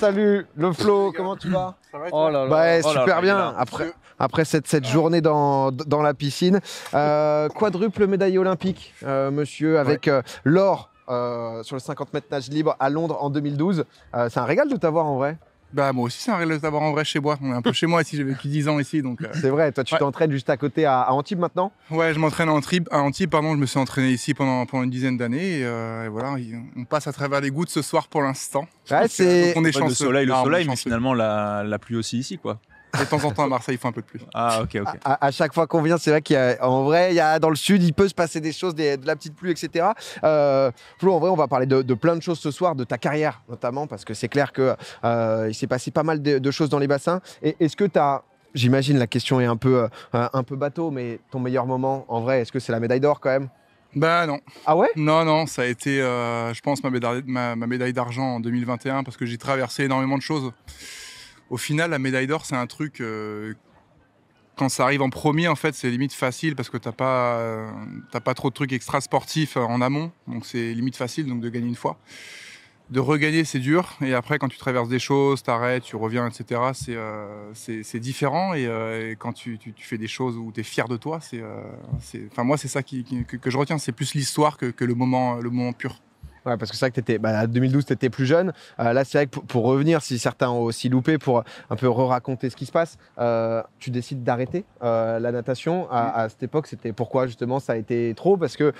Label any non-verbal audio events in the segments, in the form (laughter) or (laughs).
salut le Flo, comment tu vas super bien. Après, cette, ah. journée dans, la piscine, euh, quadruple médaille olympique, euh, monsieur, avec euh, l'or sur le 50 mètres nage libre à Londres en 2012. c'est un régal de t'avoir en vrai. Bah, moi aussi, c'est un réel savoir en vrai chez moi. On est un peu chez moi ici, j'ai vécu 10 ans ici. donc. Euh, c'est vrai, toi, tu t'entraînes juste à côté à, Antibes maintenant Ouais, je m'entraîne à Antibes, à Antibes, pardon, je me suis entraîné ici pendant, pendant une dizaine d'années. Et, euh, voilà, on passe à travers les gouttes ce soir pour l'instant. Ouais, euh, c'est. On est Le soleil, le ah, soleil, mais finalement, la, la pluie aussi ici, quoi. De temps en temps, à Marseille, il faut un peu de pluie. Ah, ok, ok. À, chaque fois qu'on vient, c'est vrai qu'en vrai, il y dans le sud, il peut se passer des choses, de la petite pluie, etc. Euh, en vrai, on va parler de, plein de choses ce soir, de ta carrière notamment, parce que c'est clair que euh, s'est passé pas mal de, choses dans les bassins. Et est-ce que tu as. J'imagine la question est un peu, euh, un peu bateau, mais ton meilleur moment, en vrai, est-ce que c'est la médaille d'or quand même Ben non. Ah ouais Non, non, ça a été, euh, je pense, ma médaille, ma médaille d'argent en 2021 parce que j'ai traversé énormément de choses au final, la médaille d'or, c'est un truc. Euh, quand ça arrive en premier, en fait, c'est limite facile parce que t'as pas, euh, pas trop de trucs extra sportifs en amont, donc c'est limite facile donc de gagner une fois. De regagner, c'est dur, et après, quand tu traverses des choses, t'arrêtes, tu reviens, etc., euh, c'est différent, et, quand tu, tu, fais des choses où tu es fier de toi, c'est. Enfin, moi, c'est ça qui, que, que, je retiens, c'est plus l'histoire que, que, le, moment, le moment pur. Ouais, parce que c'est vrai que t'étais, bah, 2012, tu étais plus jeune. Euh, là, c'est vrai que pour, revenir, si certains ont aussi loupé, pour un peu re-raconter ce qui se passe, euh, tu décides d'arrêter euh, la natation. À, cette époque, c'était pourquoi justement ça a été trop Parce que.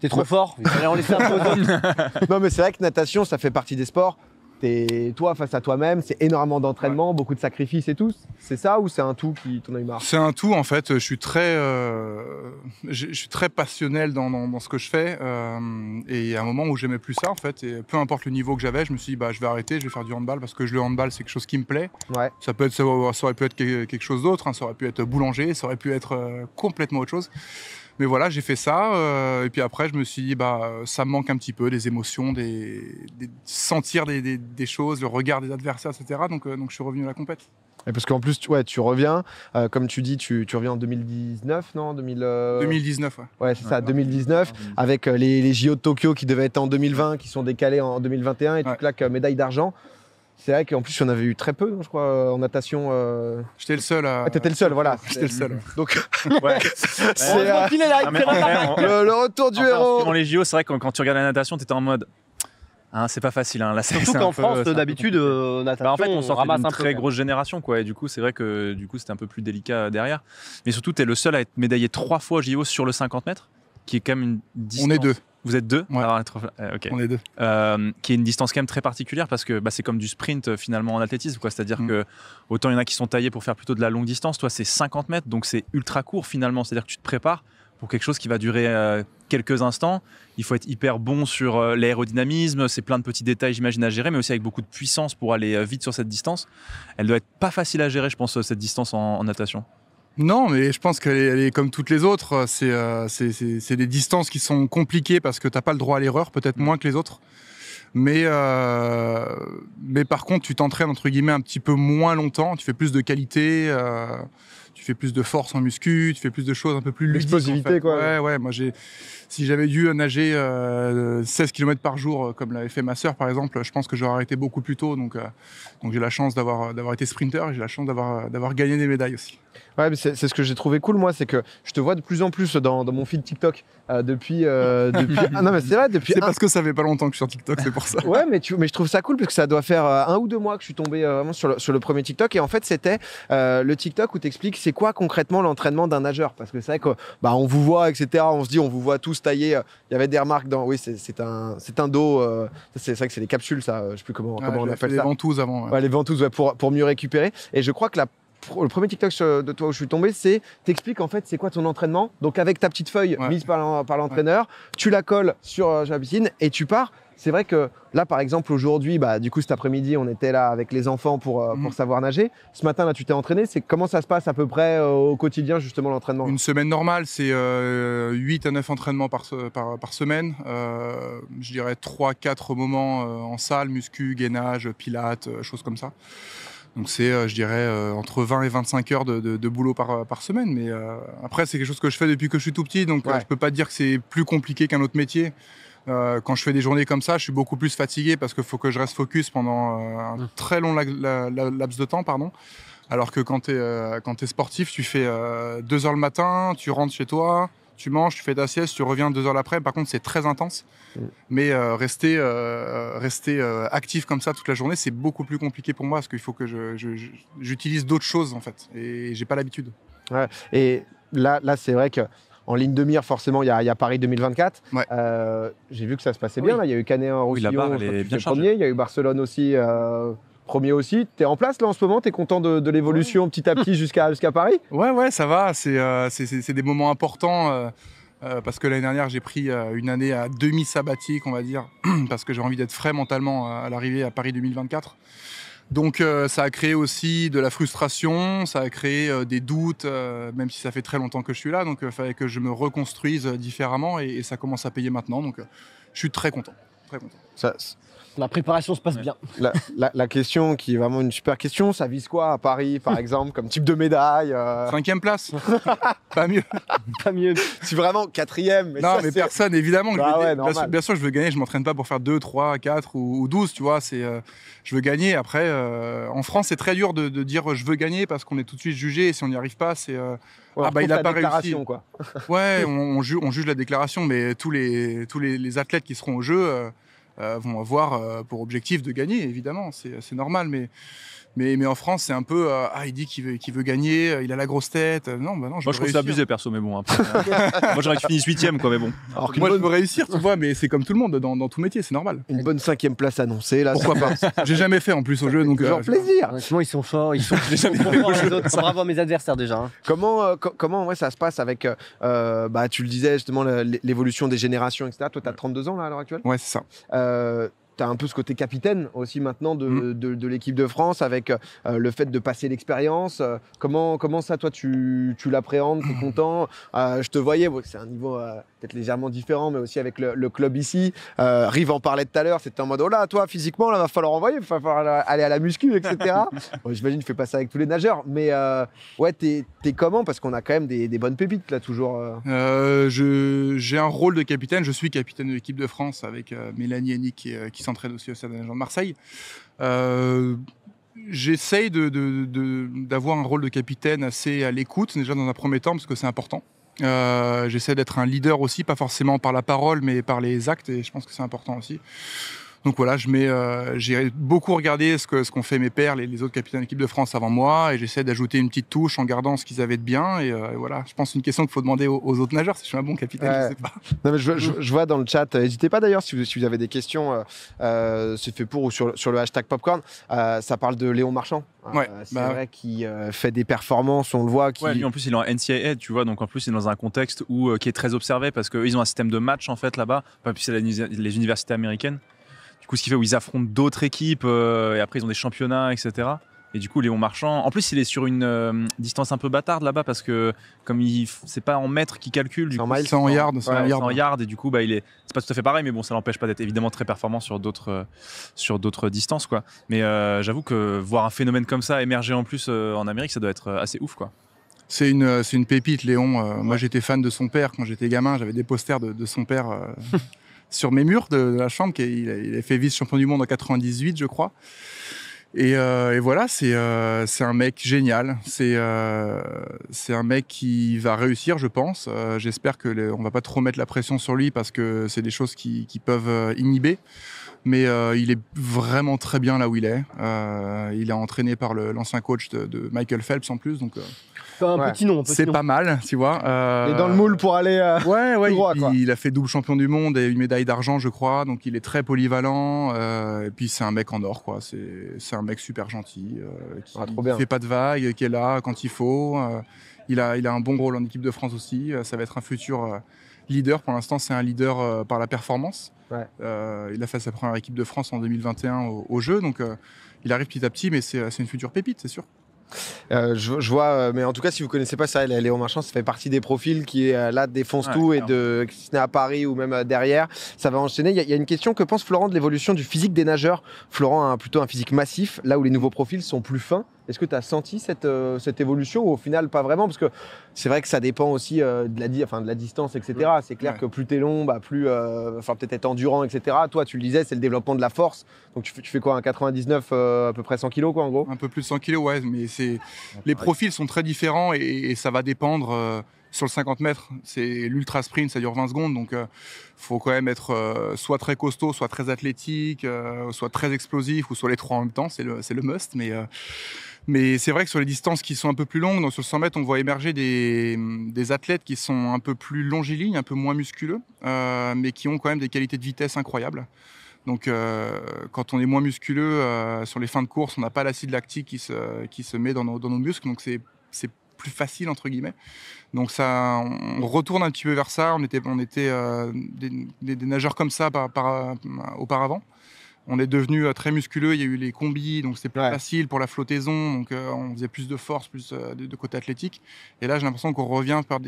T'es trop fort, en laisser un peu (laughs) Non, mais c'est vrai que natation, ça fait partie des sports toi face à toi-même, c'est énormément d'entraînement, beaucoup de sacrifices et tout. C'est ça ou c'est un tout qui t'en a eu marre C'est un tout en fait. Je suis très, euh, je, suis très passionnel dans, ce que je fais. Euh, et il y a un moment où j'aimais plus ça en fait. Et peu importe le niveau que j'avais, je me suis dit bah je vais arrêter, je vais faire du handball parce que le handball c'est quelque chose qui me plaît. Ouais. Ça peut être ça, aurait pu être quelque chose d'autre. Hein. Ça aurait pu être boulanger, ça aurait pu être euh, complètement autre chose mais voilà, j'ai fait ça. Euh, et puis après, je me suis dit, bah, euh, ça manque un petit peu, des émotions, des, sentir des, choses, le regard des adversaires, etc. Donc, euh, donc je suis revenu à la compète. Et parce qu'en plus, tu, ouais, tu reviens, comme tu dis, tu, reviens en 2019, non 2000, 2019, ouais. Ouais, c'est ça, 2019, avec les, les, JO de Tokyo qui devaient être en 2020, qui sont décalés en 2021, et tu claques médaille d'argent. C'est vrai qu'en plus, on avait eu très peu, hein, je crois, euh, en natation. Euh. J'étais le seul à. Ah, T'étais le seul, voilà. J'étais le seul. Donc. (laughs) ouais. (laughs) c'est. Euh, ah, le, retour du héros. Dans les JO, c'est vrai que quand tu regardes la natation, t'étais en mode. Hein, c'est pas facile, hein. la Surtout qu'en France, d'habitude, euh, natation. Bah, en fait, on, on sort d'une très grosse génération, quoi. Et du coup, c'est vrai que du coup, c'était un peu plus délicat derrière. Mais surtout, t'es le seul à être médaillé trois fois JO sur le 50 mètres, qui est quand même une On est deux. Vous êtes deux Oui, ah, eh, On est deux. Euh, qui est une distance quand même très particulière parce que bah, c'est comme du sprint euh, finalement en athlétisme. C'est-à-dire mm. que autant il y en a qui sont taillés pour faire plutôt de la longue distance, toi c'est 50 mètres donc c'est ultra court finalement. C'est-à-dire que tu te prépares pour quelque chose qui va durer euh, quelques instants. Il faut être hyper bon sur l'aérodynamisme, c'est plein de petits détails j'imagine à gérer, mais aussi avec beaucoup de puissance pour aller vite sur cette distance. Elle doit être pas facile à gérer, je pense, cette distance en natation. Non, mais je pense qu'elle est, comme toutes les autres. Euh, c'est des distances qui sont compliquées parce que t'as pas le droit à l'erreur, peut-être mm. moins que les autres. Mais, euh, mais par contre, tu t'entraînes entre guillemets un petit peu moins longtemps, tu fais plus de qualité. Euh, tu fais plus de force en muscu, tu fais plus de choses un peu plus ludiques. L'explosivité, quoi. Ouais, ouais. Moi, j'ai, si j'avais dû nager 16 euh, km par jour, euh, comme l'avait fait ma sœur, par exemple, je pense que j'aurais arrêté beaucoup plus tôt. Donc, euh, donc j'ai la chance d'avoir, d'avoir été sprinter et j'ai la chance d'avoir, d'avoir gagné des médailles aussi. Ouais, mais c'est, ce que j'ai trouvé cool, moi, c'est que je te vois de plus en plus dans, dans mon fil TikTok (laughs) depuis. ah, non, mais c'est vrai, depuis. C'est parce que ça fait pas longtemps que je suis sur TikTok, c'est pour ça. (laughs) ouais, mais, tu, mais je trouve ça cool parce que ça doit faire un ou deux mois que je suis tombé vraiment sur sur le premier TikTok. Et en fait, c'était le TikTok où tu expliques c'est quoi concrètement l'entraînement d'un nageur Parce que c'est vrai qu'on bah, on vous voit, etc. On se dit, on vous voit tous taillés. Euh, il y avait des remarques dans. Oui, c'est un, un dos. Euh, c'est vrai que c'est les capsules, ça. Euh, je ne sais plus comment, on appelle ça. Les ventouses avant. les ventouses, pour, mieux récupérer. Et je crois que le premier TikTok de toi où je suis tombé, c'est t'expliques en fait c'est quoi ton entraînement. Donc avec ta petite feuille mise par l'entraîneur, tu la colles sur la piscine et tu pars c'est vrai que là, par exemple, aujourd'hui, bah, du coup, cet après-midi, on était là avec les enfants pour, euh, pour mhm. savoir nager. Ce matin, là, tu t'es entraîné. C'est comment ça se passe à peu près euh, au quotidien, justement, l'entraînement Une semaine normale, c'est 8 euh, à 9 entraînements par, par, semaine. je dirais 3-4 moments en salle, muscu, gainage, pilates, choses comme ça. Donc c'est, je dirais, entre 20 et 25 heures de, boulot par, semaine. Mais après, c'est quelque chose que je fais depuis que je suis tout petit, donc je je peux pas dire que c'est plus compliqué qu'un autre métier. Euh, quand je fais des journées comme ça, je suis beaucoup plus fatigué parce qu'il faut que je reste focus pendant euh, un mmh. très long laps de temps. Pardon. Alors que quand tu es, euh, sportif, tu fais 2 heures le matin, tu rentres chez toi, tu manges, tu fais ta sieste, tu reviens 2 heures l'après. Par contre, c'est très intense. Mmh. Mais rester, rester actif comme ça toute la journée, c'est beaucoup plus compliqué pour moi parce qu'il faut que j'utilise d'autres choses en fait. Et j'ai pas l'habitude. Et là, là c'est vrai que en ligne de mire, forcément, il y, a, Paris 2024. Euh, j'ai vu que ça se passait bien. Il y a eu Canet en Roussillon, Il y a eu Barcelone aussi, euh, premier aussi. Tu es en place là en ce moment Tu es content de, l'évolution petit à petit jusqu'à Paris (laughs) Ouais, ouais, ça va. C'est euh, des moments importants. parce que l'année dernière, j'ai pris une année à demi-sabbatique, on va dire, (clears throat) parce que j'ai envie d'être frais mentalement à l'arrivée à Paris 2024. Donc euh, ça a créé aussi de la frustration, ça a créé euh, des doutes, euh, même si ça fait très longtemps que je suis là, donc il fallait que je me reconstruise différemment et, et, ça commence à payer maintenant, donc je suis très content. Très content. Ça, la préparation se passe bien. La, question qui est vraiment une super question, ça vise quoi à Paris, par (laughs) exemple, comme type de médaille euh Cinquième place. (laughs) pas mieux. pas mieux. Si vraiment quatrième. Mais non, mais personne, évidemment. Bah bien, sûr, je veux gagner. Je m'entraîne pas pour faire 2, 3, 4 ou 12, tu vois. C'est, euh, je veux gagner. Après, euh, en France, c'est très dur de, dire je veux gagner parce qu'on est tout de suite jugé. Et si on n'y arrive pas, c'est. ah bah il a pas réussi. Quoi. ouais, (laughs) on, juge, la déclaration, mais tous les tous les, les athlètes qui seront au jeu, euh, vont avoir euh, pour objectif de gagner, évidemment, c'est normal, mais mais, en France, c'est un peu euh, ah, il dit qu'il veut, veut gagner, euh, il a la grosse tête. Euh, non, bah non, je Moi, je trouve ça abusé, perso, mais bon. Hein. (laughs) moi, j'aurais fini 8 quoi, mais bon. Alors moi, je veux réussir, tu vois, mais c'est comme tout le monde dans, tout métier, c'est normal. Une bonne cinquième place annoncée, là. Pourquoi pas J'ai jamais fait en plus au jeu, donc. Genre plaisir. Honnêtement, ils sont forts, ils sont. (laughs) Bravo à mes adversaires déjà. Hein. Comment, comment ouais, ça se passe avec, bah, tu le disais justement, l'évolution des générations, etc. Toi, tu as 32 ans là à l'heure actuelle. Ouais, c'est ça un peu ce côté capitaine aussi maintenant de, mm. de, l'équipe de France avec euh, le fait de passer l'expérience. Euh, comment, comment ça, toi, tu, tu l'appréhendes Tu es content euh, Je te voyais, c'est un niveau peut-être légèrement différent, mais aussi avec le, club ici. Rive en parlait tout à l'heure, c'était en mode oh là, toi, physiquement, là, va falloir envoyer, va falloir aller à la muscu, etc. (laughs) J'imagine, tu fais pas ça avec tous les nageurs, mais ouais, t'es es comment Parce qu'on a quand même des, des, bonnes pépites là, toujours. J'ai un rôle de capitaine, je suis capitaine de l'équipe de France avec Mélanie et Nick qui, qui sont s'entraîne aussi au de Marseille. Euh, j'essaye d'avoir un rôle de capitaine assez à l'écoute, déjà dans un premier temps, parce que c'est important. Euh, j'essaie d'être un leader aussi, pas forcément par la parole, mais par les actes, et je pense que c'est important aussi. Donc voilà, je mets, euh, j'ai beaucoup regardé ce que ce qu'ont fait mes pères, les, les autres capitaines d'équipe de France avant moi, et j'essaie d'ajouter une petite touche en gardant ce qu'ils avaient de bien. Et, euh, voilà, je pense une question qu'il faut demander aux, autres nageurs. Si je suis un bon capitaine, je sais pas. Non, mais je, vois dans le chat. Euh, n'hésitez pas d'ailleurs si vous, avez des questions, c'est fait pour ou sur, sur le hashtag popcorn. ça parle de Léon Marchand. qui c'est bah vrai qu'il fait des performances, on le voit. en plus il est en NCAA, tu vois, donc en plus il est dans un contexte où qui est très observé parce qu'ils ont un système de match en fait là-bas, puis plus les universités américaines. Du coup, ce qui fait où ils affrontent d'autres équipes euh, et après ils ont des championnats, etc. Et du coup, Léon Marchand, en plus, il est sur une euh, distance un peu bâtarde là-bas parce que comme il, c'est pas en mètres qu'il calcule, du en c'est en yards, c'est yard. et du coup, bah, il est, c'est pas tout à fait pareil, mais bon, ça l'empêche pas d'être évidemment très performant sur d'autres, euh, sur d'autres distances, quoi. Mais j'avoue que voir un phénomène comme ça émerger en plus en Amérique, ça doit être assez ouf, quoi. C'est une, c'est une pépite, Léon. Moi, j'étais fan de son père quand j'étais gamin. J'avais des posters de, de son père. (laughs) sur mes murs de, la chambre. Qui il, a, fait vice-champion du monde en 98, je crois. Et, euh, voilà, euh, c'est un mec génial. C'est euh, c'est un mec qui va réussir, je pense. J'espère qu'on ne va pas trop mettre la pression sur lui parce que c'est des choses qui peuvent inhiber. Mais euh, il est vraiment très bien là où il est. Euh, il est entraîné par l'ancien coach de, Michael Phelps en plus. Donc, euh, un petit nom. C'est pas mal, tu vois. il est dans le moule pour aller ouais, ouais, (laughs) droit, il, a fait double champion du monde et une médaille d'argent, je crois. Donc il est très polyvalent. et puis c'est un mec en or, quoi. C'est un mec super gentil, qui ah, ne fait pas de vagues, qui est là quand il faut. il, a, il a un bon rôle en équipe de France aussi. ça va être un futur leader, pour l'instant, c'est un leader euh, par la performance. Euh, il a fait sa première équipe de France en 2021 au, jeu, donc euh, il arrive petit à petit, mais c'est une future pépite, c'est sûr. je, vois, mais en tout cas, si vous connaissez pas ça, Léon Marchand, ça fait partie des profils qui est là défonce tout et de à Paris ou même derrière, ça va enchaîner. Il y, a une question que pense Florent de l'évolution du physique des nageurs. Florent a plutôt un physique massif, là où les nouveaux profils sont plus fins. Est-ce que tu as senti euh, cette, évolution ou au final pas vraiment Parce que c'est vrai que ça dépend aussi euh, de, la de la distance, etc. C'est clair que plus es long, bah, plus euh, enfin peut-être être endurant, etc. Toi, tu le disais, c'est le développement de la force. Donc tu, fais quoi Un 99 à peu près 100 kg, quoi, en gros Un peu plus de 100 kg, ouais. Mais c'est les profils sont très différents et, ça va dépendre sur le 50 mètres, c'est l'ultra sprint, ça dure 20 secondes, donc il faut quand même être soit très costaud, soit très athlétique, soit très explosif, ou soit les trois en même temps, c'est le, le must. Mais mais c'est vrai que sur les distances qui sont un peu plus longues, donc sur le 100 mètres, on voit émerger des, athlètes qui sont un peu plus longilignes, un peu moins musculeux, euh, mais qui ont quand même des qualités de vitesse incroyables. Donc euh, quand on est moins musculeux, euh, sur les fins de course, on n'a pas l'acide lactique qui se, qui se met dans nos, dans nos muscles, donc c'est plus facile entre guillemets. Donc ça, on retourne un petit peu vers ça. On était, on était des, nageurs comme ça auparavant on est devenu euh, très musculeux. Il y a eu les combis, donc c'est plus facile pour la flottaison. Donc euh, on faisait plus de force, plus euh, de, côté athlétique. Et là, j'ai l'impression qu'on revient vers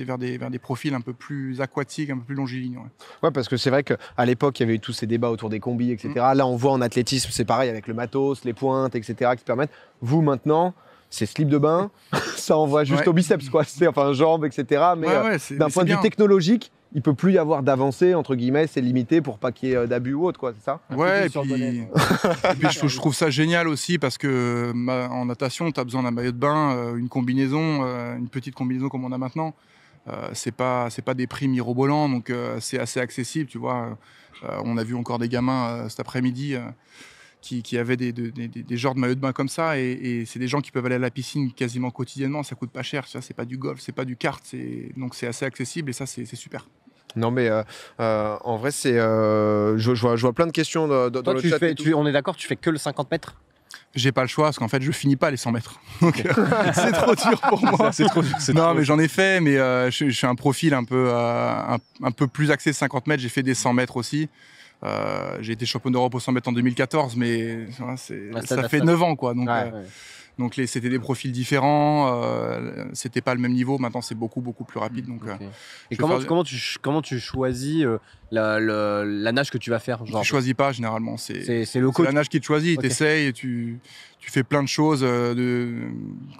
des, profils un peu plus aquatiques, un peu plus longilignes. Ouais, parce que c'est vrai qu'à l'époque, il y avait eu tous ces débats autour des combis, etc. Mm. Là, on voit en athlétisme, c'est pareil avec le matos, les pointes, etc. qui permettent. Vous, maintenant, c'est slip de bain, (laughs) ça envoie juste au biceps, quoi. C'est enfin jambes, etc. Mais d'un point de vue technologique, il peut plus y avoir d'avancée entre guillemets, c'est limité pour pas qu'il y ait euh, d'abus ou autre, quoi, c'est ça Ouais, et puis, (laughs) je, trouve ça génial aussi parce que en natation, tu as besoin d'un maillot de bain, euh, une combinaison, euh, une petite combinaison comme on a maintenant. Ce c'est pas c'est pas des prix mirobolants, donc c'est assez accessible, tu vois. on a vu encore des gamins cet après-midi. Qui, qui, avaient des, genres de maillots de bain comme ça. Et, c'est des gens qui peuvent aller à la piscine quasiment quotidiennement. Ça coûte pas cher. C'est pas du golf, c'est pas du kart. Donc c'est assez accessible et ça, c'est super. Non, mais euh, euh, en vrai, c'est. Euh, je, vois, plein de questions dans, le chat. on est d'accord, tu fais que le 50 mètres j'ai pas le choix parce qu'en fait je finis pas les 100 mètres. (laughs) c'est trop dur pour moi. (laughs) C'est trop, Non mais j'en ai fait, mais je, suis un profil un peu, un, peu plus axé 50 mètres. J'ai fait des 100 mètres aussi. Euh, j'ai été champion d'Europe au 100 mètres en 2014, mais ça, fait 9 ans, quoi. Donc, euh, c'était des profils différents, euh, c'était pas le même niveau. Maintenant, c'est beaucoup, beaucoup plus rapide. Donc, Et comment, tu, comment, tu, choisis la, nage que tu vas faire genre... Tu choisis pas généralement. C'est le coach. la nage qui te choisit. Tu essaies tu, tu fais plein de choses. de,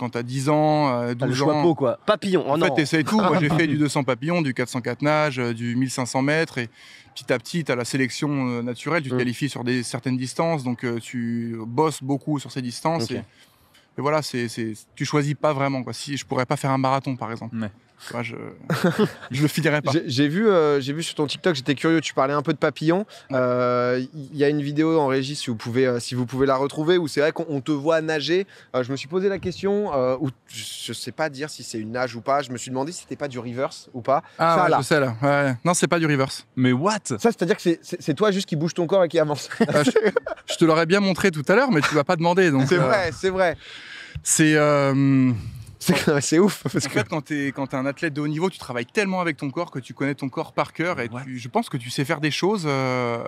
quand as 10 ans, 12 choix beau, quoi. Papillon. Oh en fait, tout. Moi, j'ai (laughs) fait du 200 papillon, du 404 nage, du 1500 mètres. Et, petit à petit, à la sélection euh, naturelle, tu te mm. qualifies sur des, certaines distances, donc euh, tu bosses beaucoup sur ces distances. Et, voilà, c'est, tu choisis pas vraiment. Quoi. Si je pourrais pas faire un marathon, par exemple. Moi, je je le finirai pas. J'ai vu, euh, j'ai vu sur ton TikTok, j'étais curieux. Tu parlais un peu de papillon. Euh, il y a une vidéo en régie si vous pouvez, euh, si vous pouvez la retrouver où c'est vrai qu'on te voit nager. je me suis posé la question où je sais pas dire si c'est une nage ou pas. Je me suis demandé si c'était pas du reverse ou pas. Ah ça, ouais, Ouais. Non, c'est pas du reverse. Mais what Ça, c'est-à-dire que c'est toi juste qui bouge ton corps et qui avance. je, te l'aurais bien montré tout à l'heure, mais tu vas pas demander. C'est vrai, c'est vrai. C'est c'est ouf. Parce en fait, quand tu es, un athlète de haut niveau, tu travailles tellement avec ton corps que tu connais ton corps par cœur et je pense que tu sais faire des choses euh,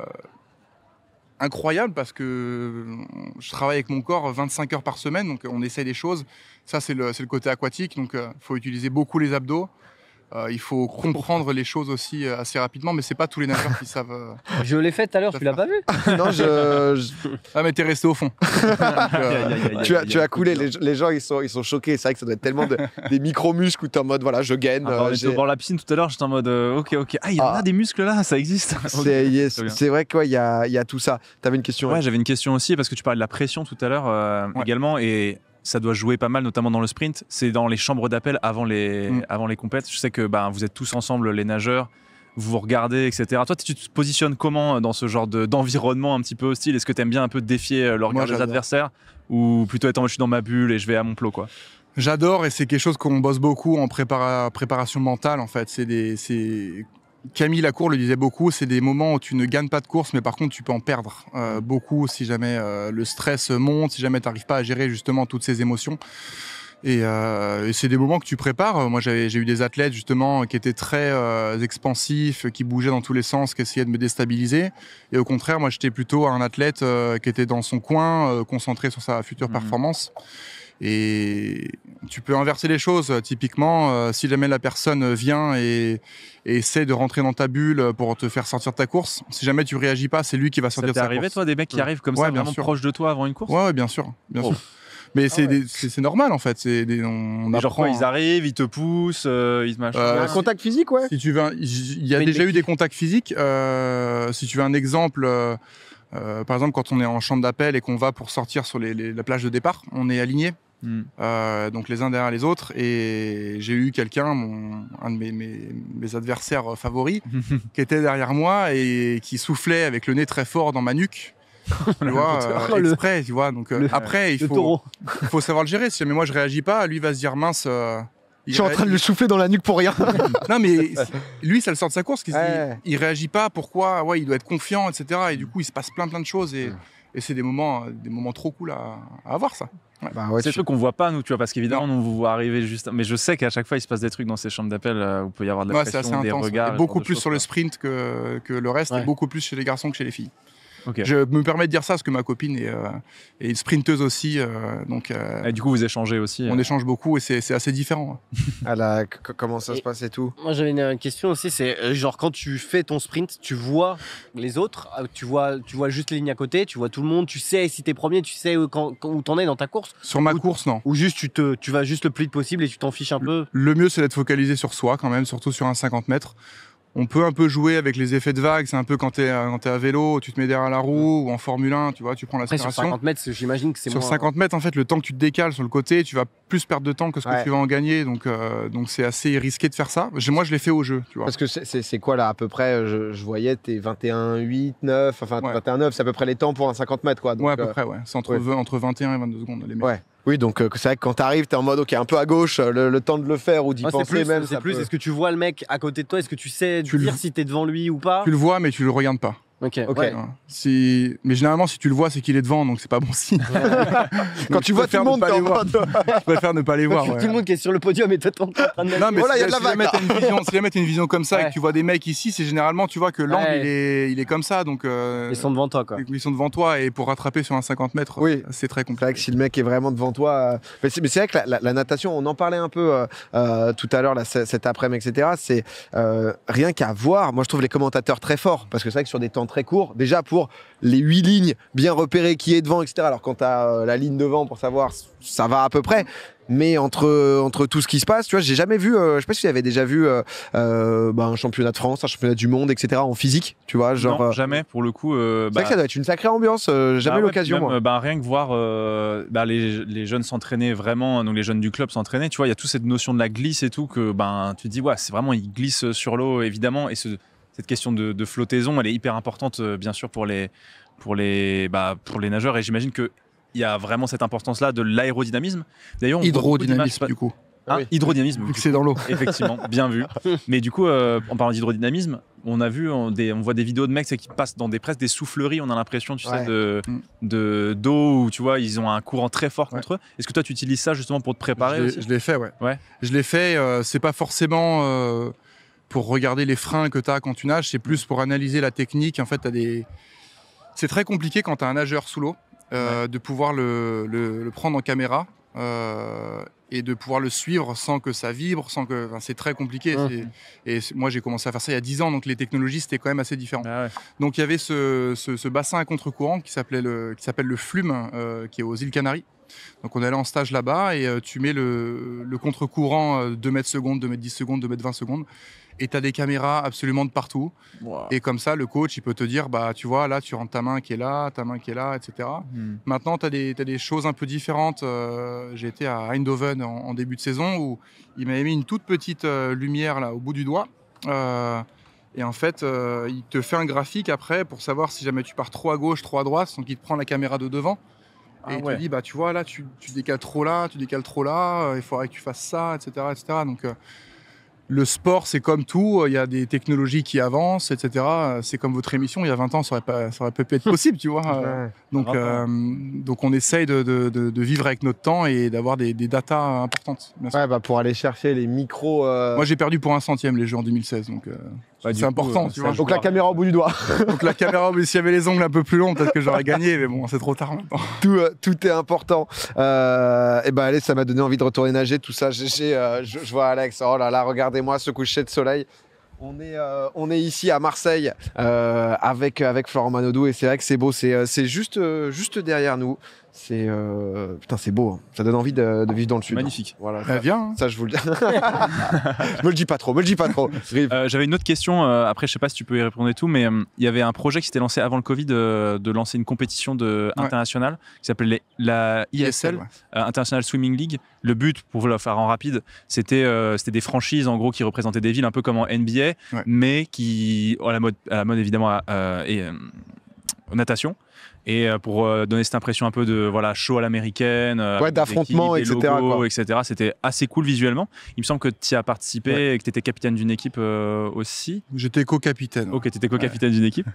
incroyables parce que euh, je travaille avec mon corps 25 heures par semaine, donc on essaie des choses. Ça, c'est le, côté aquatique, donc il euh, faut utiliser beaucoup les abdos. Euh, il faut comprendre les choses aussi euh, assez rapidement, mais c'est pas tous les nageurs qui savent. Euh, (laughs) je l'ai fait tout à l'heure, tu l'as pas vu (laughs) Non, je, Ah, mais t'es resté au fond. (laughs) tu, as, coulé. Les, les, gens, ils sont, ils sont choqués. C'est vrai que ça doit être tellement des micro-muscles où es en mode, voilà, je gagne Je euh, voir la piscine tout à l'heure, j'étais en mode, ok, ok. Ah, il y en a ah. des muscles là, ça existe. C'est vrai qu'il il y, a, y a tout ça. avais une question Ouais, j'avais une question aussi, parce que tu parlais de la pression tout à l'heure également. Et ça doit jouer pas mal, notamment dans le sprint. C'est dans les chambres d'appel avant les, mm. avant les compètes. Je sais que ben, vous êtes tous ensemble, les nageurs, vous vous regardez, etc. Toi, tu te positionnes comment dans ce genre d'environnement un petit peu hostile Est-ce que tu aimes bien un peu défier euh, le regard des adversaires Ou plutôt, moi je suis dans ma bulle et je vais à mon plot, quoi J'adore et c'est quelque chose qu'on bosse beaucoup en prépara préparation mentale en fait. C'est Camille Lacour le disait beaucoup, c'est des moments où tu ne gagnes pas de course, mais par contre tu peux en perdre euh, beaucoup si jamais euh, le stress monte, si jamais tu n'arrives pas à gérer justement toutes ces émotions. Euh, et, c'est des moments que tu prépares. Moi, j'ai eu des athlètes justement qui étaient très euh, expansifs, qui bougeaient dans tous les sens, qui essayaient de me déstabiliser. Et au contraire, moi, j'étais plutôt un athlète euh, qui était dans son coin, euh, concentré sur sa future mhm. performance. Et tu peux inverser les choses. Typiquement, si jamais la personne vient et, essaie de rentrer dans ta bulle pour te faire sortir de ta course, si jamais tu réagis pas, c'est lui qui va sortir ça de arrivé, arrivé, toi, des mecs qui arrivent comme ça, bien vraiment proche de toi avant une course Ouais, bien sûr. Bien oh. sûr. Mais ah c'est normal en fait. Des, on apprend, genre ils arrivent, ils te poussent, euh, ils te machin. Euh, un contact physique, ouais. Si tu veux, il y a déjà eu des contacts physiques. Euh, si tu veux un exemple. par exemple, quand on est en chambre d'appel et qu'on va pour sortir sur la plage de départ, on est aligné. Hmm. donc les uns derrière les autres. Et j'ai eu quelqu'un, un de mes adversaires favoris, (laughs) qui était derrière moi et qui soufflait avec le nez très fort dans ma nuque. (laughs) tu vois, euh, tu vois. Donc, euh, après, il faut, savoir le gérer. Si jamais moi je réagis pas, lui va se dire mince. Euh, je suis en train de le souffler dans la nuque pour rien. (laughs) non, mais (laughs) lui, ça le sort de sa course. Il, réagit pas. Pourquoi Ouais, il doit être confiant, etc. Et du mm. coup, il se passe plein, plein de choses. Et, mm. c'est des moments, des moments trop cool à, avoir, ça. Bah c'est des trucs qu'on voit pas, nous, tu vois, parce qu'évidemment, on vous voit arriver juste. Mais je sais qu'à chaque fois, il se passe des trucs dans ces chambres d'appel Vous où il peut y avoir de la pression, des regards. beaucoup plus sur le sprint que, que le reste, et beaucoup plus chez les garçons que chez les filles. Je me permets de dire ça parce que ma copine est, euh, une sprinteuse aussi. Euh, donc, euh, et du coup, vous échangez aussi On échange beaucoup et c'est assez différent. (laughs) Ah à la, comment ça se passe et tout Moi, j'avais une question aussi c'est genre quand tu fais ton sprint, tu vois les autres, tu vois, tu vois juste les lignes à côté, tu vois tout le monde, tu sais si t'es premier, tu sais où, où t'en es dans ta course. Sur ma course, non. Ou juste tu, te, tu vas juste le plus vite possible et tu t'en fiches un peu Le mieux, c'est d'être focalisé sur soi quand même, surtout sur un 50 mètres on peut un peu jouer avec les effets de vague. C'est un peu quand tu es, es, à vélo, tu te mets derrière la roue ou en Formule 1, tu vois, tu prends l'aspiration. Sur 50 mètres, j'imagine que c'est Sur 50 mètres, en fait, le temps que tu te décales sur le côté, tu vas plus perdre de temps que ce que tu vas en gagner. Donc, euh, donc c'est assez risqué de faire ça. Moi, je l'ai fait au jeu, tu vois. Parce que c'est quoi là, à peu près euh, Je, voyais tes 21, 8, 9, enfin 21, 9, c'est à peu près les temps pour un 50 mètres, quoi. ouais, à peu euh, près, ouais. C'est entre, entre 21 et 22 secondes, les mecs. Ouais. Oui, donc euh, c'est vrai que quand t'arrives, t'es en mode, ok, un peu à gauche, euh, le, temps de le faire ou d'y penser plus, même. c'est plus. Est-ce que tu vois le mec à côté de toi Est-ce que tu sais Tu le- dire si t'es devant lui ou pas Tu le vois, mais tu le regardes pas. Ok. Si... Mais généralement, si tu le vois, c'est qu'il est devant, donc c'est pas bon signe. (laughs) Quand tu vois tout le monde, pas les voir. (laughs) je préfère ne pas les voir. Tout le monde qui est sur le podium et toi, en train de. Non, mais voilà, oh si, y a de la une vision, si jamais t'as une vision comme ça et que tu vois des mecs ici, c'est généralement, tu vois que l'angle, il, est, il est comme ça. Donc, euh, ils sont devant toi, quoi. Ils sont devant toi et pour rattraper sur un 50 mètres, oui. Euh, c'est très compliqué. C'est vrai que si le mec est vraiment devant toi. Euh, mais c'est vrai que la, natation, on en parlait un peu tout à l'heure, cet après-midi, etc. C'est rien qu'à voir. Moi, je trouve les commentateurs très forts parce que c'est vrai que sur des temps très court. Déjà pour les huit lignes bien repérées qui est devant, etc. Alors quand tu as euh, la ligne devant pour savoir, ça va à peu près. Mais entre, entre tout ce qui se passe, tu vois, j'ai jamais vu, euh, je sais pas si tu avais déjà vu euh, bah, un championnat de France, un championnat du monde, etc. en physique, tu vois, genre. Non, jamais, pour le coup. vrai bah que ça doit être une sacrée ambiance, jamais ah l'occasion. bah, rien que voir bah, les, les, jeunes s'entraîner vraiment, hein, donc les jeunes du club s'entraîner, tu vois, il y a toute cette notion de la glisse et tout que ben, tu te dis, ouais, c'est vraiment, ils glissent sur l'eau, évidemment, et ce cette question de, flottaison, elle est hyper importante, euh, bien sûr, pour les, pour les, bah, pour les nageurs. Et j'imagine qu'il y a vraiment cette importance-là de l'aérodynamisme. D'ailleurs, hydrodynamisme, du coup. Ah, oui. Hydrodynamisme. Vu c'est dans l'eau. Effectivement, bien vu. (laughs) Mais du coup, euh, en parlant d'hydrodynamisme, on a vu, on, voit des vidéos de mecs qui passent dans des presses, des souffleries, on a l'impression, tu sais, mm. de, d'eau où tu vois, ils ont un courant très fort contre eux. Est-ce que toi, tu utilises ça justement pour te préparer Je l'ai fait, ouais. ouais. Je l'ai fait, euh, c'est pas forcément pour regarder les freins que tu as quand tu nages, c'est plus pour analyser la technique. En fait, as des... c'est très compliqué quand tu as un nageur sous l'eau euh, de pouvoir le, prendre en caméra euh, et de pouvoir le suivre sans que ça vibre, sans que. c'est très compliqué. Mmh. Et moi, j'ai commencé à faire ça il y a 10 ans, donc les technologies, c'était quand même assez différent. Ah donc, il y avait ce, bassin à contre-courant qui s'appelle le, qui le Flume, euh, qui est aux îles Canaries. Donc on allait en stage là-bas et tu mets le, le contre-courant 2 mètres secondes, 2 mètres 10 secondes, 2 mètres 20 secondes et tu as des caméras absolument de partout. Et comme ça, le coach, il peut te dire, bah, tu vois, là, tu rentres ta main qui est là, ta main qui est là, etc. Hmm. Maintenant, tu as, des choses un peu différentes. Euh, j'ai été à Eindhoven en, début de saison où il m'avait mis une toute petite euh, lumière là au bout du doigt. Euh, et en fait, il te fait un graphique après pour savoir si jamais tu pars trop à gauche, trop à droite, sans qu'il te prend la caméra de devant. Ah et il te dit, bah, tu vois, là, tu, tu, décales trop là, tu décales trop là, il faudrait que tu fasses ça, etc. etc. Donc, le sport, c'est comme tout, euh, il y a des technologies qui avancent, etc. C'est comme votre émission, il y a 20 ans, ça aurait, pas, pu être possible, tu vois. Euh, donc, hein. euh, donc on essaye de, vivre avec notre temps et d'avoir des, des datas importantes. Ouais, bah pour aller chercher les micros. Moi, j'ai perdu pour un centième les jeux en 2016. Donc, bah, c'est important. Euh, tu vois, donc la caméra au bout du doigt. donc (laughs) la caméra, s'il y avait les ongles un peu plus longs, peut-être que j'aurais gagné, mais bon, c'est trop tard maintenant. (laughs) Tout, euh, tout est important. et euh, eh ben allez, ça m'a donné envie de retourner nager, tout ça. j'ai. je, vois Alex, oh là là, regardez-moi ce coucher de soleil. On est, on est ici à Marseille avec, avec Florent Manodou et c'est vrai que c'est beau, c'est juste, juste derrière nous. C'est euh, putain, c'est beau. Hein. Ça donne envie de, vivre dans le sud. Magnifique. Voilà. Ça, hein. Ça, je vous le dis. (laughs) me le dis pas trop. Me le dis pas trop. Euh, j'avais une autre question. Euh, après, je sais pas si tu peux y répondre et tout, mais il y avait un projet qui s'était lancé avant le Covid de lancer une compétition de internationale qui s'appelait la ISL, International Swimming League. Le but, pour le faire en rapide, c'était c'était des franchises en gros qui représentaient des villes un peu comme en NBA, mais qui à la mode évidemment et, natation et euh, pour euh, donner cette impression un peu de voilà show à l'américaine, euh, d'affrontement, etc. C'était assez cool visuellement. Il me semble que tu as participé et que tu étais capitaine d'une équipe aussi. J'étais co-capitaine. Ok, tu étais co-capitaine d'une équipe.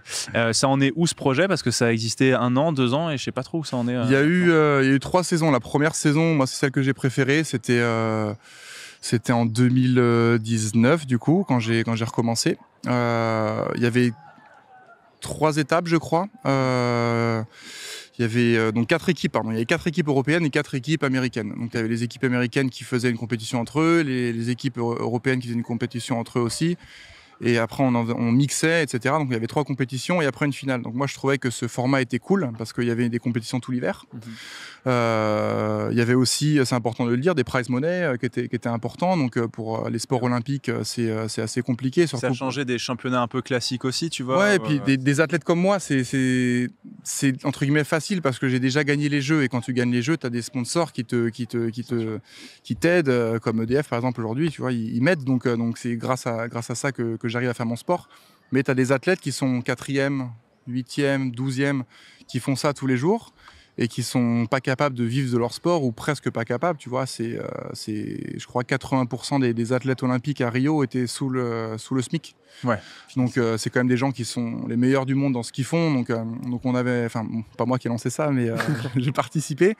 ça en est où ce projet Parce que ça a existé un an, deux ans et je sais pas trop où ça en est. il, y a eu, il y a eu trois saisons. La première saison, moi, c'est celle que j'ai préférée. C'était c'était en 2019 du coup quand j'ai quand j'ai recommencé. Il y avait trois étapes, je crois. Euh, il y avait euh, donc quatre équipes, pardon. Il y avait quatre équipes européennes et quatre équipes américaines. Donc, il y avait les équipes américaines qui faisaient une compétition entre eux, les, les équipes européennes qui faisaient une compétition entre eux aussi. Et après, on, mixait, etc. Donc il y avait trois compétitions et après une finale. Donc moi, je trouvais que ce format était cool parce qu'il y avait des compétitions tout l'hiver. Mhm. Euh, il y avait aussi, c'est important de le dire, des prize money euh, qui, étaient, qui importants. Donc euh, pour les sports olympiques, c'est assez compliqué. Surtout... Ça a changé des championnats un peu classiques aussi, tu vois. Ouais, et puis Des, athlètes comme moi, c'est entre guillemets facile parce que j'ai déjà gagné les jeux. Et quand tu gagnes les jeux, tu as des sponsors qui te qui te qui te qui t'aident, comme EDF par exemple aujourd'hui, tu vois, ils, mettent. m'aident. Donc donc c'est grâce à grâce à ça que, que j'arrive à faire mon sport. Mais tu as des athlètes qui sont 4e, 8e, 12e, qui font ça tous les jours et qui sont pas capables de vivre de leur sport ou presque pas capables. Tu vois, c'est, euh, c'est je crois, 80% des, athlètes olympiques à Rio étaient sous le, sous le SMIC. Ouais. Donc, euh, c'est quand même des gens qui sont les meilleurs du monde dans ce qu'ils font. Donc, euh, donc on avait, enfin, pas moi qui ai lancé ça, mais (laughs) (laughs) j'ai participé.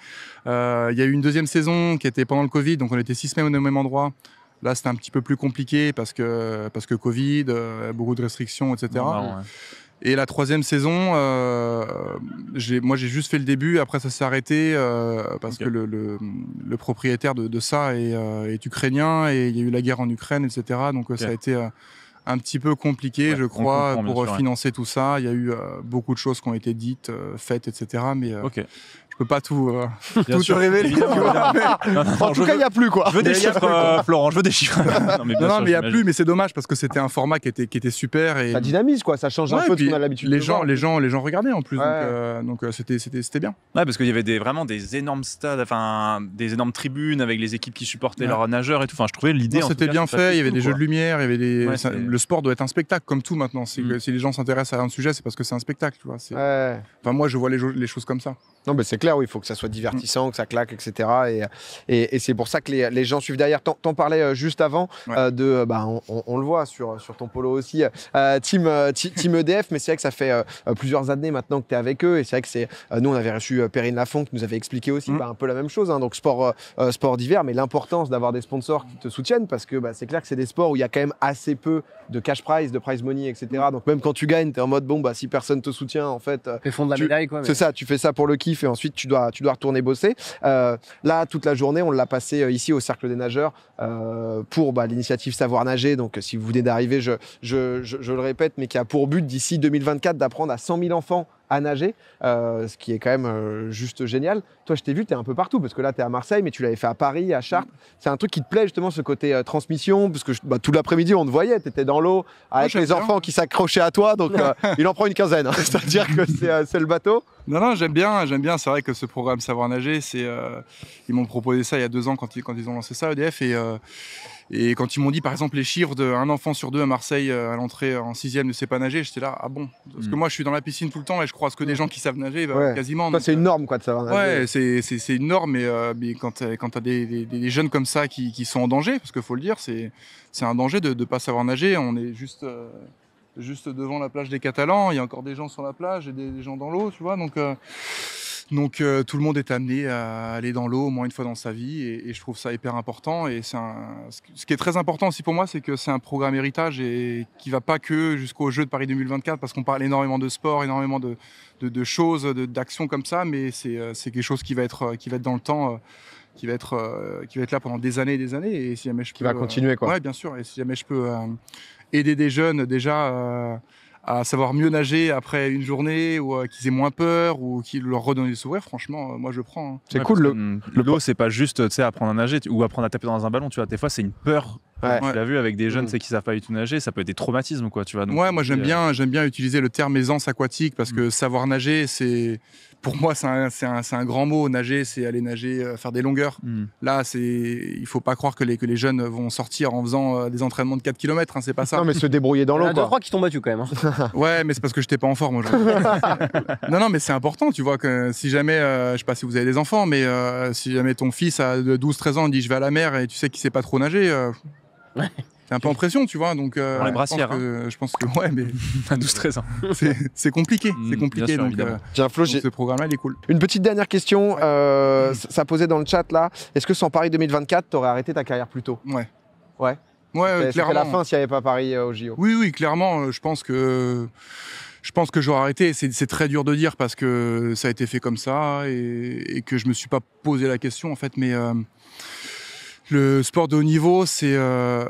Il y a eu une deuxième saison qui était pendant le Covid, donc on était six semaines au même endroit. Là, c'était un petit peu plus compliqué parce que, parce que Covid, euh, beaucoup de restrictions, etc. Et la troisième saison, euh, moi j'ai juste fait le début, après ça s'est arrêté euh, parce que le, propriétaire de, ça est, euh, est, ukrainien et il y a eu la guerre en Ukraine, etc. Donc ça a été un petit peu compliqué, je crois, pour financer tout ça. Il y a eu beaucoup de choses qui ont été dites, faites, etc. Mais peux pas tout, euh, tout te révéler. en tout cas, il n'y a plus quoi. Je veux des chiffres, euh, Florent, je veux des chiffres. non, (laughs) mais il n'y a plus, mais c'est dommage parce que c'était un format qui était, qui était super. Et... Ça dynamise quoi, ça change un peu de ce qu'on a l'habitude les gens, Les gens, les gens regardaient en plus, donc euh, c'était c'était c'était bien. Ouais, parce qu'il y avait des, vraiment des énormes stades, enfin des énormes tribunes avec les équipes qui supportaient leurs nageurs et tout. Enfin, je trouvais l'idée. C'était bien fait, il y avait des jeux de lumière, Le sport doit être un spectacle comme tout maintenant. Mm. Si les gens s'intéressent à un sujet, c'est parce que c'est un spectacle, Enfin, moi, je vois les choses comme ça. Non, mais c'est clair, oui, il faut que ça soit divertissant, que ça claque, etc. Et, et, c'est pour ça que les, gens suivent derrière. T'en parlais euh, juste avant euh, de, euh, bah, on, le voit sur, sur ton polo aussi, team, team EDF, mais c'est vrai que ça fait plusieurs années maintenant que tu es avec eux. Et c'est vrai que c'est, nous, on avait reçu Perrine Lafont qui nous avait expliqué aussi mm. bah, un peu la même chose, hein, donc sport, sport d'hiver, mais l'importance d'avoir des sponsors qui te soutiennent parce que bah, c'est clair que c'est des sports où il y a quand même assez peu de cash prize, de prize money, etc. Mm. Donc même quand tu gagnes, tu es en mode, bon, bah, si personne te soutient, en fait. Tu fais fond de la médaille, quoi. C'est ça, tu fais ça pour le qui et ensuite tu dois, tu dois retourner bosser. Euh, là, toute la journée, on l'a passé euh, ici au Cercle des Nageurs euh, pour bah, l'initiative Savoir Nager. Donc, si vous venez d'arriver, je, le répète, mais qui a pour but d'ici 2024 d'apprendre à 100 000 enfants à nager, ce qui est quand même juste génial. Toi, je t'ai vu, tu es un peu partout, parce que là, tu es à Marseille, mais tu l'avais fait à Paris, à Chartres. C'est un truc qui te plaît, justement, ce côté euh, transmission, parce que bah, tout l'après-midi, on te voyait, tu étais dans l'eau, avec les enfants qui s'accrochaient à toi, donc euh, (laughs) il en prend une quinzaine, hein. (laughs) c'est-à-dire que euh, c'est le bateau. Non, non, j'aime bien, j'aime bien. C'est vrai que ce programme Savoir Nager, c'est, ils m'ont proposé ça il y a deux ans quand ils, quand ils ont lancé ça, EDF, et, et quand ils m'ont dit, par exemple, les chiffres d'un enfant sur deux à Marseille à l'entrée en sixième ne sait pas nager, j'étais là, ah bon Parce que mm. moi, je suis dans la piscine tout le temps et je croise que des mm. gens qui savent nager, bah, quasiment. c'est une norme, quoi, de savoir nager c'est énorme, euh, mais, quand, euh, quand tu as des, jeunes comme ça qui, sont en danger, parce qu'il faut le dire, c'est un danger de ne pas savoir nager. On est euh, juste, devant la plage des Catalans, il y a encore des gens sur la plage et des, des gens dans l'eau, tu vois. Donc, donc euh, tout le monde est amené à aller dans l'eau au moins une fois dans sa vie et, je trouve ça hyper important. Et c'est ce qui est très important aussi pour moi, c'est que c'est un programme héritage et qui va pas que jusqu'au jeu de Paris 2024 parce qu'on parle énormément de sport, énormément de, de choses, d'actions comme ça, mais euh, c'est quelque chose qui va être euh, qui va être dans le temps. qui va, être, qui va être là pendant des années et des années. Et si jamais je qui va continuer, quoi. Ouais, bien sûr. Et si jamais je peux aider des jeunes déjà à savoir mieux nager après une journée ou à euh, qu'ils aient moins peur ou qu'ils leur redonnent du sourire, franchement, euh, moi je prends. Hein. C'est cool. le, dos hum, c'est pas juste apprendre à nager ou apprendre à taper dans un ballon. Tu vois, des fois, c'est une peur Tu l'as vu avec des jeunes, c'est mmh. qui savent pas du tout nager, ça peut être des traumatismes, quoi. Tu vois. Donc, ouais, moi j'aime euh, bien, j'aime bien utiliser le terme aisance aquatique parce mmh. que savoir nager, c'est pour moi, c'est un, grand mot. Nager, c'est aller nager, euh, faire des longueurs. Mm. Là, il il faut pas croire que les, que les jeunes vont sortir en faisant euh, des entraînements de 4 km. Hein, c'est pas ça. Non, mais se débrouiller dans l'eau. Il y en a trois qui t'ont battu quand même. Hein. (laughs) ouais, mais c'est parce que je n'étais pas en forme. (laughs) non, non, mais c'est important. Tu vois que si jamais, je euh, je sais pas si vous avez des enfants, mais si jamais ton fils a 12-13 ans dit je vais à la mer et tu sais qu'il ne sait pas trop nager. Ouais un peu en pression, tu vois. Donc, euh, hein. Je pense, que, ouais, mais. 12-13 (laughs) ans. (laughs) C'est compliqué. Mm, c'est compliqué. donc, euh, Flo, ce programme-là, il est cool. Une petite dernière question. Euh, ça posait dans le chat, là. Est-ce que sans Paris 2024, t'aurais arrêté ta carrière plus tôt Ouais. Ouais. Ouais, clairement. la fin s'il n'y avait pas Paris au JO. Oui, oui, clairement. je pense que je pense que j'aurais arrêté. C'est très dur de dire parce que ça a été fait comme ça et, que je me suis pas posé la question en fait. Mais le sport de haut niveau, c'est euh,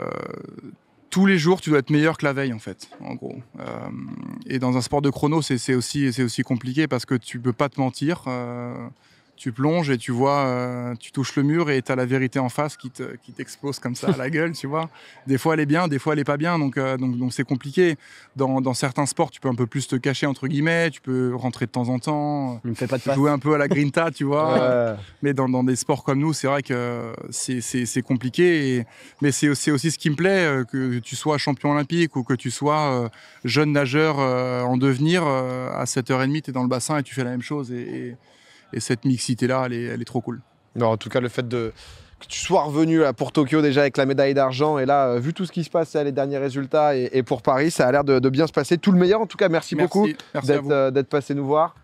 tous les jours, tu dois être meilleur que la veille, en fait, en gros. Euh, et dans un sport de chrono, c'est aussi, aussi compliqué parce que tu peux pas te mentir. Euh, tu plonges et tu vois, euh, tu touches le mur et tu as la vérité en face qui, te, t'explose comme ça à la gueule, tu vois. Des fois elle est bien, des fois elle est pas bien, donc euh, donc, c'est compliqué. Dans, certains sports, tu peux un peu plus te cacher entre guillemets, tu peux rentrer de temps en temps, jouer un peu à la grinta, tu vois. Mais dans, des sports comme nous, c'est vrai que c'est, compliqué. mais c'est, c'est aussi ce qui me plaît, euh, que tu sois champion olympique ou que tu sois jeune nageur en devenir, à 7h30, tu es dans le bassin et tu fais la même chose. et et cette mixité-là, elle est, trop cool. en tout cas, le fait de, que tu sois revenu pour Tokyo déjà avec la médaille d'argent. Et là, euh, vu tout ce qui se passe, les derniers résultats et, pour Paris, ça a l'air de, bien se passer. Tout le meilleur, en tout cas, merci, beaucoup euh, d'être passé nous voir.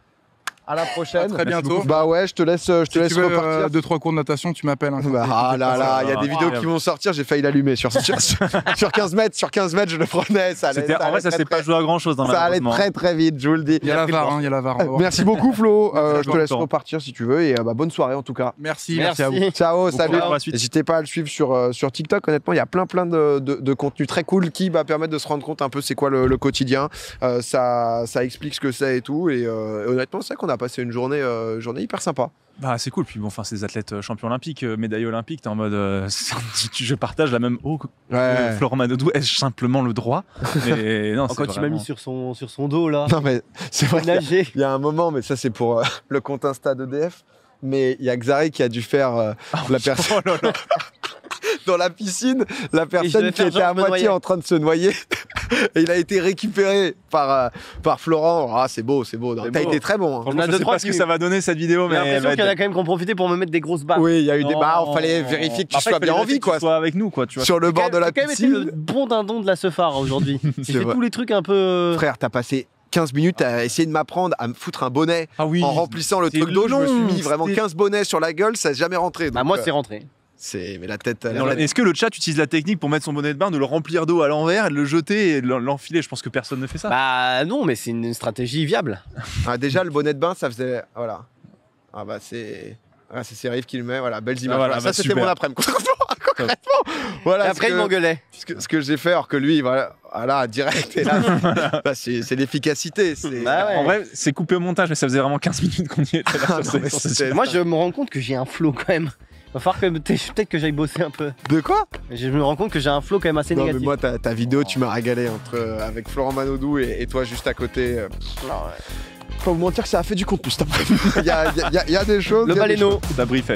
À la prochaine. très bientôt. Bah ouais, je te laisse, je si te laisse euh, repartir. deux trois cours de natation, tu m'appelles. Hein, bah, ah là là, il y a des vidéos qui vont sortir. J'ai failli l'allumer sur, sur, 15 mètres, sur 15 mètres, je le prenais. Ça allait, en vrai, ça s'est pas joué à grand chose dans Ça allait très très vite, je vous le dis. Il y a la var, hein, il y a la Merci beaucoup Flo. Euh, je te laisse repartir si tu veux et euh, bah, bonne soirée en tout cas. Merci, merci à vous. Ciao, salut. N'hésitez pas à le suivre sur sur TikTok. Honnêtement, il y a plein plein de contenu très cool qui va bah, permettre de se rendre compte un peu c'est quoi le quotidien. Ça ça explique ce que c'est et tout. Et honnêtement, c'est qu'on a passer une journée, euh, journée hyper sympa. Bah, c'est cool. Puis bon, enfin, ces athlètes euh, champions olympiques, euh, médailles olympiques, t'es en mode, (laughs) je partage la même eau. que Florent Manodou, ai-je simplement le droit Quand tu m'as mis sur son, sur son dos là. Non mais c'est Il y, a un moment, mais ça c'est pour (laughs) le compte Insta d'EDF. Mais il y a Xari qui a dû faire ah la personne. (laughs) Oh dans la piscine la personne qui était à moitié en train de se noyer. (laughs) Et il a été récupéré par, euh, par Florent. Ah, c'est beau, c'est beau. T'as été très bon. Hein. je deux, sais pas ce que ça va donner cette vidéo, mais. J'ai l'impression qu'il y en a quand même qu'on profité pour me mettre des grosses barres. Oui, il y a eu des barres. Il Fallait vérifier que tu sois bien en vie, quoi. sois avec nous, quoi. Tu vois. Sur le bord de la piscine. le bon dindon de la Sephar aujourd'hui. (laughs) C'est tous les trucs un peu. Euh, Frère, t'as passé 15 minutes à essayer de m'apprendre à me foutre un bonnet ah oui, en remplissant le truc d'eau. Je me suis mis vraiment 15 bonnets sur la gueule, ça n'est jamais rentré. bah moi, euh, c'est rentré. C'est la tête. Euh, est-ce que le chat utilise la technique pour mettre son bonnet de bain, de le remplir d'eau à l'envers, de le jeter et l'enfiler Je pense que personne ne fait ça. Bah non, mais c'est une stratégie viable. Ah, déjà le bonnet de bain, ça faisait voilà. Ah bah c'est ah, c'est Serif qui le met. Voilà, belles images. Ah, ça bah, c'était mon après-midi. (laughs) voilà, et après, il m'engueulait. Ce que, j'ai fait, alors que lui, voilà, ah, direct, (laughs) bah, c'est l'efficacité. Bah, en vrai, c'est coupé au montage, mais ça faisait vraiment 15 minutes qu'on y était. moi, je me rends compte que j'ai un flow quand même. Va falloir que (laughs) peut-être que j'aille bosser un peu. De quoi Je me rends compte que j'ai un flow quand même assez non, Mais moi, ta, vidéo, tu m'as régalé entre, euh, avec Florent Manodou et, toi juste à côté. Euh. Faut Non, vous mentir que ça a fait du contenu, (laughs) Il y, y, a des choses. Le baléno. T'as briefé.